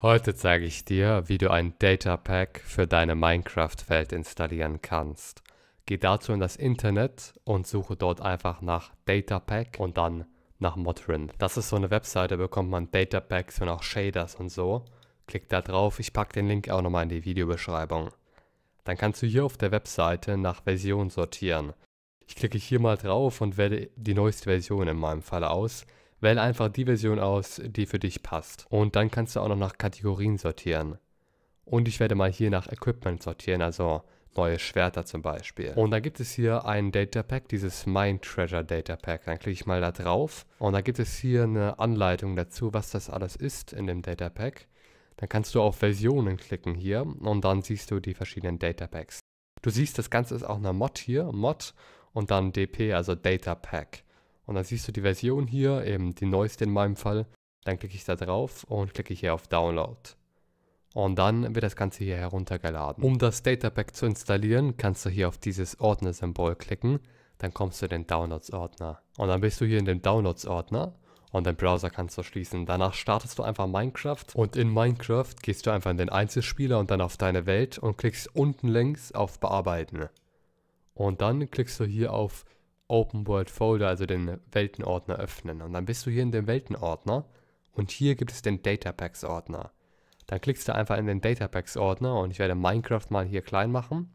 Heute zeige ich dir, wie du ein Datapack für deine Minecraft-Welt installieren kannst. Geh dazu in das Internet und suche dort einfach nach Datapack und dann nach Modrin. Das ist so eine Webseite, bekommt man Datapacks und auch Shaders und so. Klick da drauf, ich packe den Link auch nochmal in die Videobeschreibung. Dann kannst du hier auf der Webseite nach Version sortieren. Ich klicke hier mal drauf und wähle die neueste Version in meinem Fall aus. Wähle einfach die Version aus, die für dich passt. Und dann kannst du auch noch nach Kategorien sortieren. Und ich werde mal hier nach Equipment sortieren, also neue Schwerter zum Beispiel. Und dann gibt es hier ein Data Pack, dieses Mine Treasure Data Pack. Dann klicke ich mal da drauf und dann gibt es hier eine Anleitung dazu, was das alles ist in dem Data Pack. Dann kannst du auf Versionen klicken hier und dann siehst du die verschiedenen Data Packs. Du siehst, das Ganze ist auch eine Mod hier, Mod und dann DP, also Data Pack. Und dann siehst du die Version hier, eben die neueste in meinem Fall. Dann klicke ich da drauf und klicke hier auf Download. Und dann wird das Ganze hier heruntergeladen. Um das Datapack zu installieren, kannst du hier auf dieses Ordner-Symbol klicken. Dann kommst du in den Downloads-Ordner. Und dann bist du hier in dem Downloads-Ordner und den Browser kannst du schließen. Danach startest du einfach Minecraft und in Minecraft gehst du einfach in den Einzelspieler und dann auf deine Welt und klickst unten links auf Bearbeiten. Und dann klickst du hier auf Bearbeiten. Open World Folder, also den Weltenordner öffnen. Und dann bist du hier in dem Weltenordner und hier gibt es den Datapacks Ordner. Dann klickst du einfach in den Datapacks Ordner und ich werde Minecraft mal hier klein machen.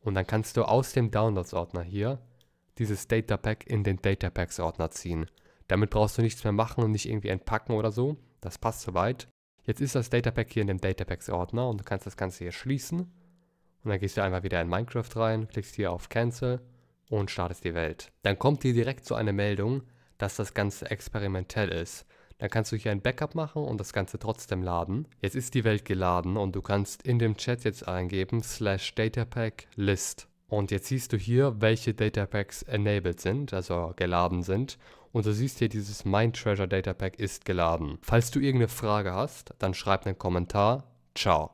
Und dann kannst du aus dem Downloads Ordner hier dieses Datapack in den Datapacks Ordner ziehen. Damit brauchst du nichts mehr machen und nicht irgendwie entpacken oder so. Das passt soweit. Jetzt ist das Datapack hier in dem Datapacks Ordner und du kannst das Ganze hier schließen. Und dann gehst du einfach wieder in Minecraft rein, klickst hier auf Cancel und startest die Welt. Dann kommt dir direkt so eine Meldung, dass das Ganze experimentell ist. Dann kannst du hier ein Backup machen und das Ganze trotzdem laden. Jetzt ist die Welt geladen und du kannst in dem Chat jetzt eingeben slash datapack list. Und jetzt siehst du hier, welche Datapacks enabled sind, also geladen sind. Und du siehst hier, dieses Mind Treasure Datapack ist geladen. Falls du irgendeine Frage hast, dann schreib einen Kommentar. Ciao.